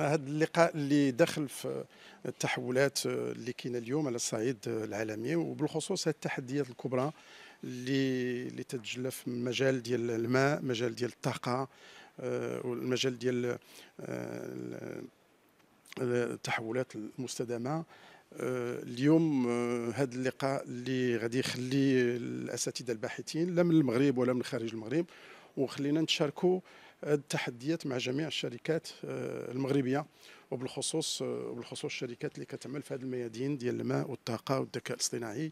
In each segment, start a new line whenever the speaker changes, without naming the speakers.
هذا اللقاء اللي دخل في التحولات اللي كاينه اليوم على الصعيد العالمي وبالخصوص هذه التحديات الكبرى اللي اللي تتجلى في المجال ديال الماء مجال ديال الطاقه آه، والمجال ديال آه، التحولات المستدامه آه، اليوم هذا اللقاء اللي غادي يخلي الاساتذه الباحثين لا من المغرب ولا من خارج المغرب وخلينا نتشاركوا التحديات مع جميع الشركات آه، المغربيه وبالخصوص آه، وبالخصوص الشركات اللي كتعمل في هذه الميادين ديال الماء والطاقه والذكاء الاصطناعي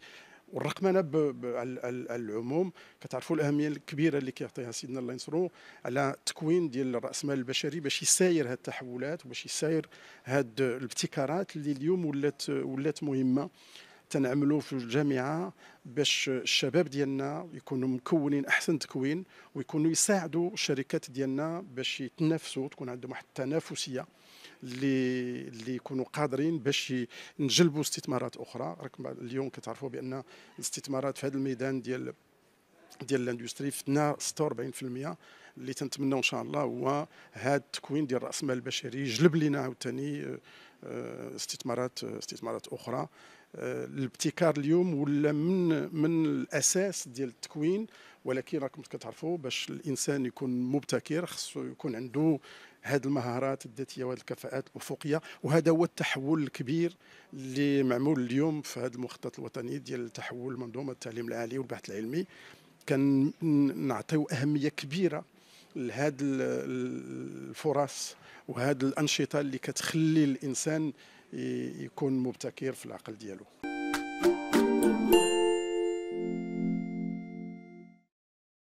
والرقمنه على العموم كتعرفوا الاهميه الكبيره اللي كيعطيها سيدنا الله ينصرو على التكوين ديال رأس مال البشري باش يساير هاد التحولات وباش يساير هاد الابتكارات اللي اليوم ولات ولات مهمه تنعملوا في الجامعه باش الشباب ديالنا يكونوا مكونين احسن تكوين ويكونوا يساعدوا الشركات ديالنا باش يتنافسوا تكون عندهم واحد التنافسيه اللي اللي يكونوا قادرين باش نجلبوا استثمارات اخرى راكم اليوم كتعرفوا بان الاستثمارات في هذا الميدان ديال ديال الاندستري فتنا 46% اللي تنتمناو ان شاء الله هو هذا التكوين ديال راس المال البشري يجلب لنا عاوتاني آه، استثمارات آه، استثمارات اخرى آه، الابتكار اليوم ولا من من الاساس ديال التكوين ولكن راكم كتعرفوا باش الانسان يكون مبتكر خصو يكون عنده هذه المهارات الذاتيه وهذه الكفاءات الافقيه وهذا هو التحول الكبير اللي معمول اليوم في هذا المخطط الوطني ديال تحول منظومه التعليم العالي والبحث العلمي كان نعطيو اهميه كبيره لهاد الفرص وهاد الانشطه اللي كتخلي الانسان يكون مبتكر في العقل ديالو